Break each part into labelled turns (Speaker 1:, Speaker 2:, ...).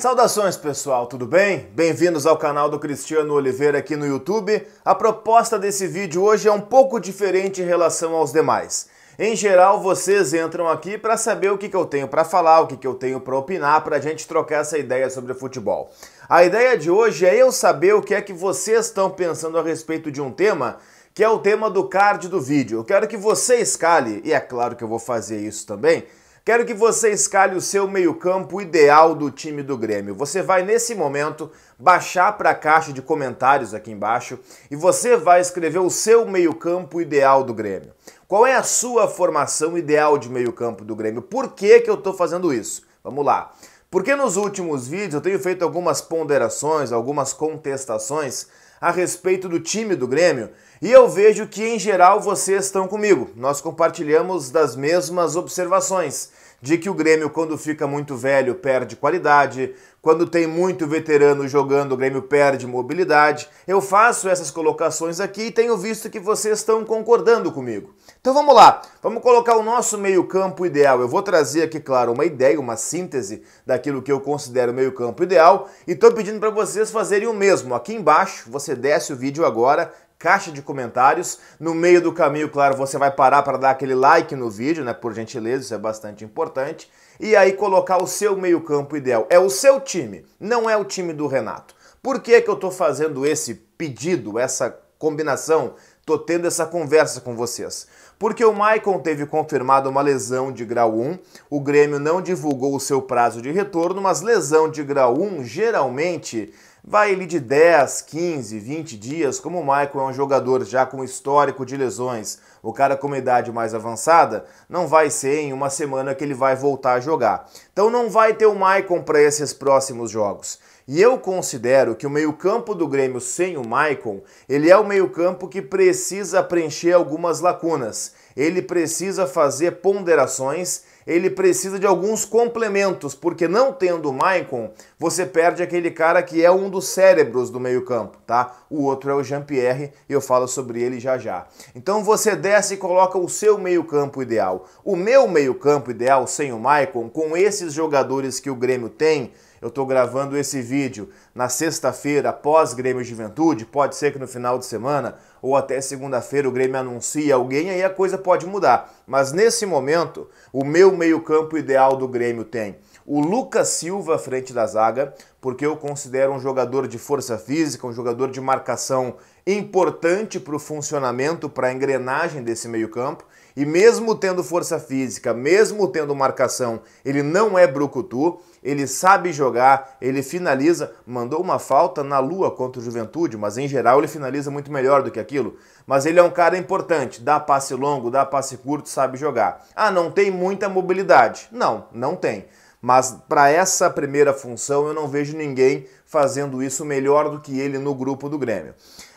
Speaker 1: Saudações pessoal, tudo bem? Bem-vindos ao canal do Cristiano Oliveira aqui no YouTube. A proposta desse vídeo hoje é um pouco diferente em relação aos demais. Em geral, vocês entram aqui para saber o que, que eu tenho para falar, o que, que eu tenho para opinar, para a gente trocar essa ideia sobre futebol. A ideia de hoje é eu saber o que é que vocês estão pensando a respeito de um tema que é o tema do card do vídeo. Eu quero que você escale, e é claro que eu vou fazer isso também, Quero que você escalhe o seu meio-campo ideal do time do Grêmio. Você vai nesse momento baixar para a caixa de comentários aqui embaixo e você vai escrever o seu meio-campo ideal do Grêmio. Qual é a sua formação ideal de meio-campo do Grêmio? Por que, que eu estou fazendo isso? Vamos lá. Porque nos últimos vídeos eu tenho feito algumas ponderações, algumas contestações a respeito do time do Grêmio e eu vejo que em geral vocês estão comigo. Nós compartilhamos das mesmas observações de que o Grêmio quando fica muito velho perde qualidade, quando tem muito veterano jogando o Grêmio perde mobilidade. Eu faço essas colocações aqui e tenho visto que vocês estão concordando comigo. Então vamos lá, vamos colocar o nosso meio-campo ideal. Eu vou trazer aqui, claro, uma ideia, uma síntese daquilo que eu considero meio-campo ideal e estou pedindo para vocês fazerem o mesmo. Aqui embaixo, você desce o vídeo agora, caixa de comentários. No meio do caminho, claro, você vai parar para dar aquele like no vídeo, né? Por gentileza, isso é bastante importante. E aí colocar o seu meio-campo ideal. É o seu time, não é o time do Renato. Por que, que eu estou fazendo esse pedido, essa combinação, tô tendo essa conversa com vocês. Porque o Maicon teve confirmado uma lesão de grau 1, o Grêmio não divulgou o seu prazo de retorno, mas lesão de grau 1 geralmente Vai ele de 10, 15, 20 dias, como o Michael é um jogador já com histórico de lesões, o cara com uma idade mais avançada, não vai ser em uma semana que ele vai voltar a jogar. Então não vai ter o Maicon para esses próximos jogos. E eu considero que o meio-campo do Grêmio sem o Maicon, ele é o meio-campo que precisa preencher algumas lacunas ele precisa fazer ponderações, ele precisa de alguns complementos, porque não tendo o Maicon, você perde aquele cara que é um dos cérebros do meio-campo, tá? O outro é o Jean-Pierre, e eu falo sobre ele já já. Então você desce e coloca o seu meio-campo ideal. O meu meio-campo ideal sem o Maicon, com esses jogadores que o Grêmio tem, eu estou gravando esse vídeo na sexta-feira, após Grêmio Juventude, pode ser que no final de semana ou até segunda-feira o Grêmio anuncie alguém, aí a coisa pode mudar. Mas nesse momento, o meu meio-campo ideal do Grêmio tem o Lucas Silva à frente da zaga, porque eu considero um jogador de força física, um jogador de marcação importante para o funcionamento, para a engrenagem desse meio-campo. E mesmo tendo força física, mesmo tendo marcação, ele não é brucutu ele sabe jogar, ele finaliza, mandou uma falta na lua contra o Juventude, mas em geral ele finaliza muito melhor do que aquilo. Mas ele é um cara importante, dá passe longo, dá passe curto, sabe jogar. Ah, não tem muita mobilidade. Não, não tem. Mas para essa primeira função eu não vejo ninguém fazendo isso melhor do que ele no grupo do Grêmio.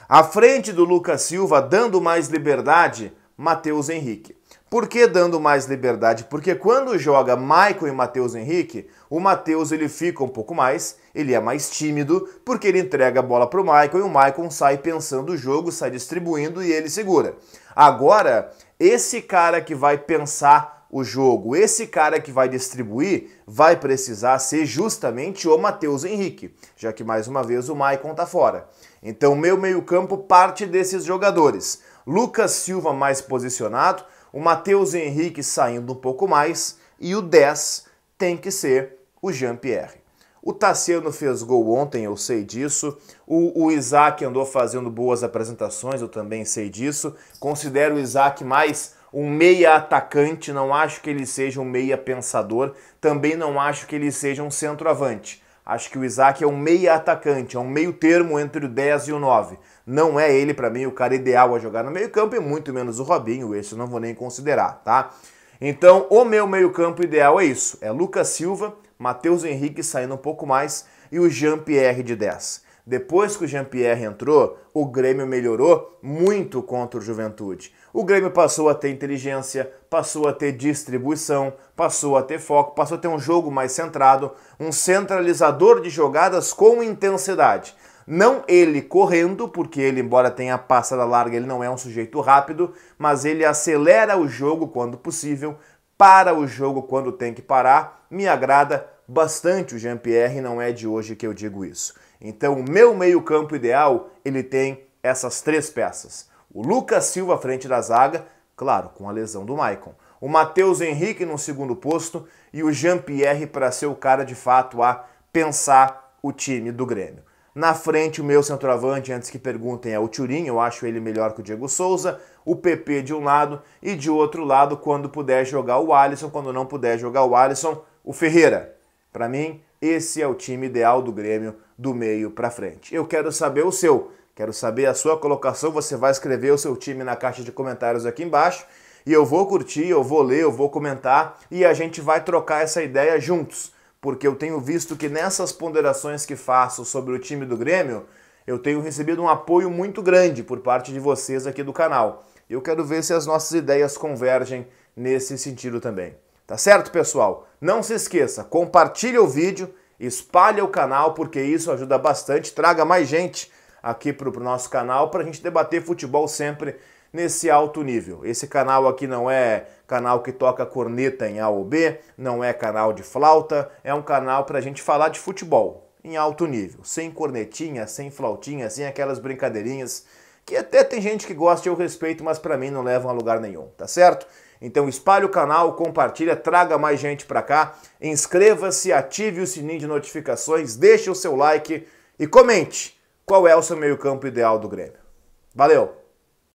Speaker 1: À frente do Lucas Silva, dando mais liberdade, Matheus Henrique. Por que dando mais liberdade? Porque quando joga Michael e Matheus Henrique, o Matheus ele fica um pouco mais, ele é mais tímido, porque ele entrega a bola para o Michael e o Michael sai pensando o jogo, sai distribuindo e ele segura. Agora, esse cara que vai pensar o jogo, esse cara que vai distribuir, vai precisar ser justamente o Matheus Henrique, já que mais uma vez o Maicon tá fora. Então, meu meio-campo parte desses jogadores. Lucas Silva mais posicionado, o Matheus Henrique saindo um pouco mais e o 10 tem que ser o Jean-Pierre. O Tassiano fez gol ontem, eu sei disso. O, o, Isaac andou fazendo boas apresentações, eu também sei disso. Considero o Isaac mais um meia atacante, não acho que ele seja um meia pensador, também não acho que ele seja um centroavante. Acho que o Isaac é um meia atacante, é um meio termo entre o 10 e o 9. Não é ele, para mim, o cara ideal a jogar no meio campo e muito menos o Robinho, esse eu não vou nem considerar, tá? Então, o meu meio campo ideal é isso, é Lucas Silva, Matheus Henrique saindo um pouco mais e o Jean-Pierre de 10. Depois que o Jean-Pierre entrou, o Grêmio melhorou muito contra o Juventude. O Grêmio passou a ter inteligência, passou a ter distribuição, passou a ter foco, passou a ter um jogo mais centrado, um centralizador de jogadas com intensidade. Não ele correndo, porque ele, embora tenha passada larga, ele não é um sujeito rápido, mas ele acelera o jogo quando possível, para o jogo quando tem que parar. Me agrada bastante o Jean-Pierre, não é de hoje que eu digo isso. Então, o meu meio-campo ideal, ele tem essas três peças. O Lucas Silva à frente da zaga, claro, com a lesão do Maicon. O Matheus Henrique no segundo posto e o Jean-Pierre para ser o cara de fato a pensar o time do Grêmio. Na frente, o meu centroavante, antes que perguntem, é o Turin, eu acho ele melhor que o Diego Souza. O PP de um lado e de outro lado, quando puder jogar o Alisson, quando não puder jogar o Alisson, o Ferreira. Para mim, esse é o time ideal do Grêmio do meio para frente. Eu quero saber o seu, quero saber a sua colocação. Você vai escrever o seu time na caixa de comentários aqui embaixo e eu vou curtir, eu vou ler, eu vou comentar e a gente vai trocar essa ideia juntos, porque eu tenho visto que nessas ponderações que faço sobre o time do Grêmio, eu tenho recebido um apoio muito grande por parte de vocês aqui do canal. Eu quero ver se as nossas ideias convergem nesse sentido também. Tá certo, pessoal? Não se esqueça, compartilhe o vídeo, espalhe o canal, porque isso ajuda bastante. Traga mais gente aqui para o nosso canal para a gente debater futebol sempre nesse alto nível. Esse canal aqui não é canal que toca corneta em A ou B, não é canal de flauta, é um canal para a gente falar de futebol em alto nível, sem cornetinha, sem flautinha, sem aquelas brincadeirinhas que até tem gente que gosta e eu respeito, mas para mim não levam a lugar nenhum, tá certo? Então espalhe o canal, compartilha, traga mais gente para cá, inscreva-se, ative o sininho de notificações, deixe o seu like e comente qual é o seu meio-campo ideal do Grêmio. Valeu!